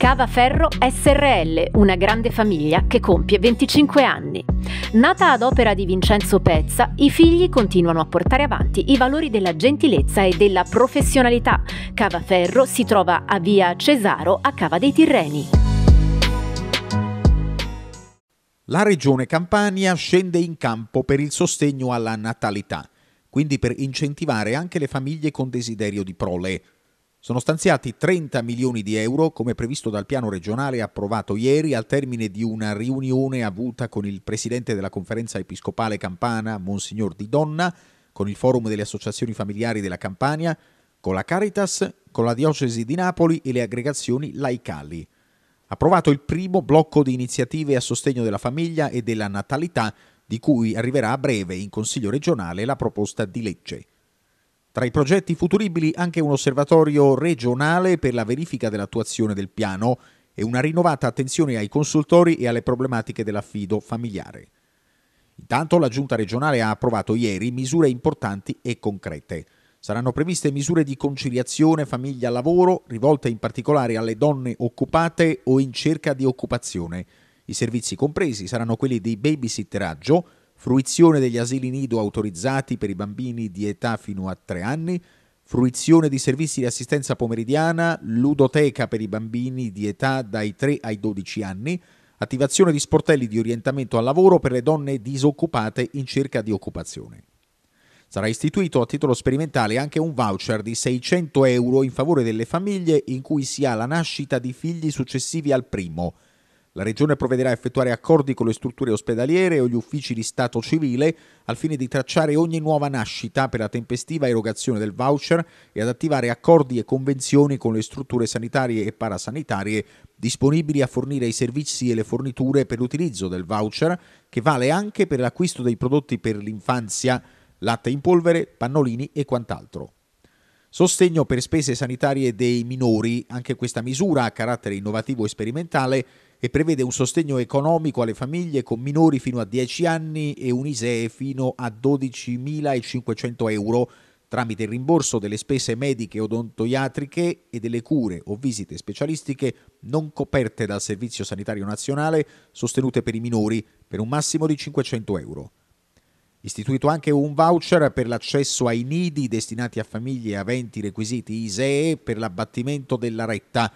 Cavaferro SRL, una grande famiglia che compie 25 anni. Nata ad opera di Vincenzo Pezza, i figli continuano a portare avanti i valori della gentilezza e della professionalità. Cavaferro si trova a via Cesaro a Cava dei Tirreni. La regione Campania scende in campo per il sostegno alla natalità, quindi per incentivare anche le famiglie con desiderio di prole. Sono stanziati 30 milioni di euro, come previsto dal piano regionale approvato ieri al termine di una riunione avuta con il presidente della conferenza episcopale campana, Monsignor Di Donna, con il forum delle associazioni familiari della Campania, con la Caritas, con la diocesi di Napoli e le aggregazioni laicali. Approvato il primo blocco di iniziative a sostegno della famiglia e della natalità, di cui arriverà a breve in Consiglio regionale la proposta di legge. Tra i progetti futuribili anche un osservatorio regionale per la verifica dell'attuazione del piano e una rinnovata attenzione ai consultori e alle problematiche dell'affido familiare. Intanto la Giunta regionale ha approvato ieri misure importanti e concrete. Saranno previste misure di conciliazione famiglia-lavoro rivolte in particolare alle donne occupate o in cerca di occupazione. I servizi compresi saranno quelli di babysitteraggio, fruizione degli asili nido autorizzati per i bambini di età fino a 3 anni, fruizione di servizi di assistenza pomeridiana, ludoteca per i bambini di età dai 3 ai 12 anni, attivazione di sportelli di orientamento al lavoro per le donne disoccupate in cerca di occupazione. Sarà istituito a titolo sperimentale anche un voucher di 600 euro in favore delle famiglie in cui si ha la nascita di figli successivi al primo, la Regione provvederà a effettuare accordi con le strutture ospedaliere o gli uffici di Stato civile al fine di tracciare ogni nuova nascita per la tempestiva erogazione del voucher e ad attivare accordi e convenzioni con le strutture sanitarie e parasanitarie disponibili a fornire i servizi e le forniture per l'utilizzo del voucher, che vale anche per l'acquisto dei prodotti per l'infanzia, latte in polvere, pannolini e quant'altro. Sostegno per spese sanitarie dei minori, anche questa misura a carattere innovativo e sperimentale e prevede un sostegno economico alle famiglie con minori fino a 10 anni e un ISEE fino a 12.500 euro tramite il rimborso delle spese mediche odontoiatriche e delle cure o visite specialistiche non coperte dal Servizio Sanitario Nazionale sostenute per i minori per un massimo di 500 euro. Istituito anche un voucher per l'accesso ai nidi destinati a famiglie aventi requisiti ISEE per l'abbattimento della retta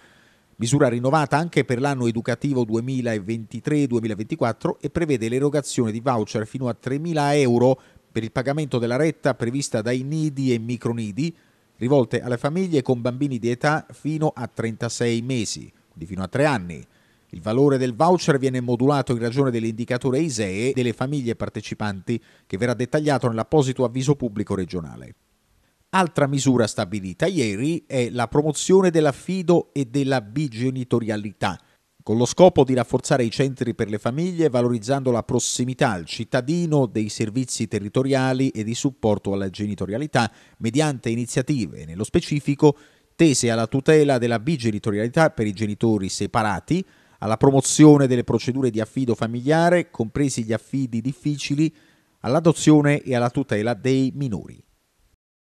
misura rinnovata anche per l'anno educativo 2023-2024 e prevede l'erogazione di voucher fino a 3.000 euro per il pagamento della retta prevista dai nidi e micronidi rivolte alle famiglie con bambini di età fino a 36 mesi, quindi fino a 3 anni. Il valore del voucher viene modulato in ragione dell'indicatore ISEE delle famiglie partecipanti che verrà dettagliato nell'apposito avviso pubblico regionale. Altra misura stabilita ieri è la promozione dell'affido e della bigenitorialità, con lo scopo di rafforzare i centri per le famiglie valorizzando la prossimità al cittadino dei servizi territoriali e di supporto alla genitorialità mediante iniziative, nello specifico, tese alla tutela della bigenitorialità per i genitori separati, alla promozione delle procedure di affido familiare, compresi gli affidi difficili, all'adozione e alla tutela dei minori.